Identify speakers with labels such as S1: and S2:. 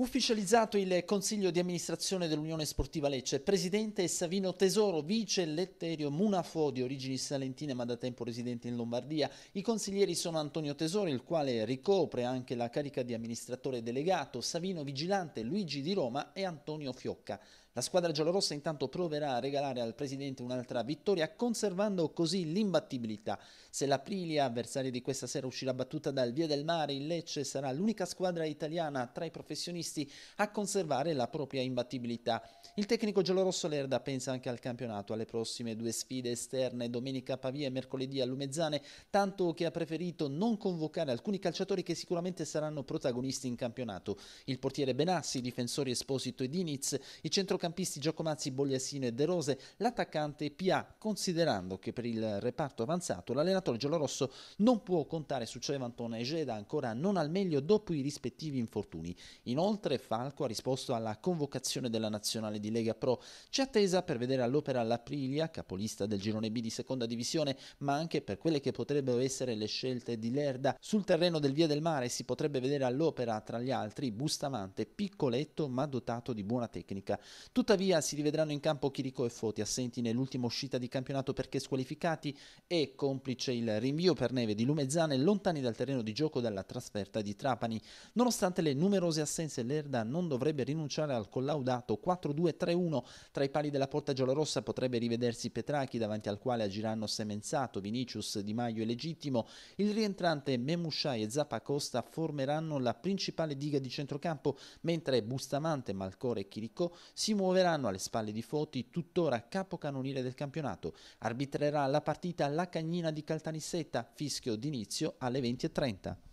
S1: Ufficializzato il Consiglio di amministrazione dell'Unione Sportiva Lecce, presidente Savino Tesoro, vice Letterio Munafo di origini salentine ma da tempo residente in Lombardia. I consiglieri sono Antonio Tesoro, il quale ricopre anche la carica di amministratore delegato, Savino Vigilante, Luigi di Roma e Antonio Fiocca. La squadra giallorossa intanto proverà a regalare al presidente un'altra vittoria conservando così l'imbattibilità. Se l'Aprilia, avversaria di questa sera, uscirà battuta dal Via del Mare, il Lecce sarà l'unica squadra italiana tra i professionisti professionisti a conservare la propria imbattibilità. Il tecnico giallorosso Lerda pensa anche al campionato, alle prossime due sfide esterne, domenica a Pavia e mercoledì a Lumezzane, tanto che ha preferito non convocare alcuni calciatori che sicuramente saranno protagonisti in campionato. Il portiere Benassi, i difensori Esposito e Diniz, i centrocampisti Giacomazzi, Bogliassino e De Rose, l'attaccante Pia, considerando che per il reparto avanzato l'allenatore giallorosso non può contare su Cevantone e Geda ancora non al meglio dopo i rispettivi infortuni. Inoltre Inoltre Falco ha risposto alla convocazione della nazionale di Lega Pro. C'è attesa per vedere all'opera l'Aprilia, capolista del girone B di seconda divisione, ma anche per quelle che potrebbero essere le scelte di Lerda. Sul terreno del Via del Mare si potrebbe vedere all'opera tra gli altri Bustamante, piccoletto ma dotato di buona tecnica. Tuttavia si rivedranno in campo Chirico e Foti, assenti nell'ultima uscita di campionato perché squalificati e complice il rinvio per neve di Lumezzane lontani dal terreno di gioco dalla trasferta di Trapani. Nonostante le numerose assenze Varese, l'Erda non dovrebbe rinunciare al collaudato 4-2-3-1. Tra i pali della porta giallorossa potrebbe rivedersi Petrachi, davanti al quale agiranno Semenzato, Vinicius, Di Maio e Legittimo. Il rientrante Memushai e Zappacosta formeranno la principale diga di centrocampo, mentre Bustamante, Malcore e Chiricò si muoveranno alle spalle di Foti, tuttora capocannoniere del campionato. Arbitrerà la partita la cagnina di Caltanissetta, fischio d'inizio alle 20.30.